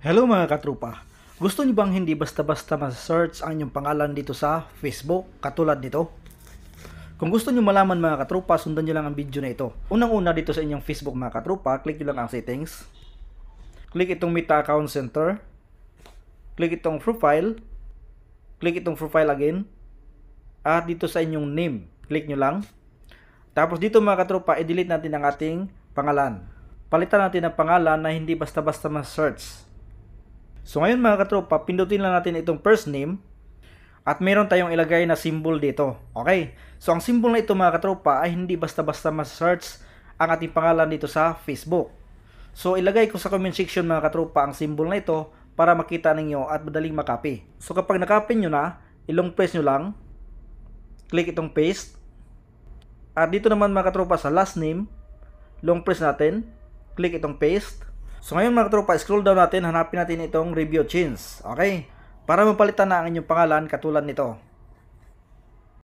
Hello mga katrupa! Gusto niyo bang hindi basta-basta ma-search ang inyong pangalan dito sa Facebook katulad nito? Kung gusto niyo malaman mga katrupa, sundan niyo lang ang video na ito. Unang-una dito sa inyong Facebook mga katrupa, click niyo lang ang settings. Click itong Meta Account Center. Click itong Profile. Click itong Profile again. At dito sa inyong name, click niyo lang. Tapos dito mga katrupa, i-delete natin ang ating pangalan. Palitan natin ang pangalan na hindi basta-basta ma-search So ngayon mga katropa, pindutin lang natin itong first name at meron tayong ilagay na symbol dito. Okay? So ang symbol na ito mga katropa ay hindi basta-basta ma-search ang ating pangalan dito sa Facebook. So ilagay ko sa comment section mga katropa ang symbol na ito para makita ninyo at madaling makapi. So kapag nakapin nyo na, ilong press nyo lang, click itong paste. At dito naman mga katropa sa last name, long press natin, click itong paste. So ngayon mga tropa, scroll down natin, hanapin natin itong review chins. Okay? Para mapalitan na ang inyong pangalan katulad nito.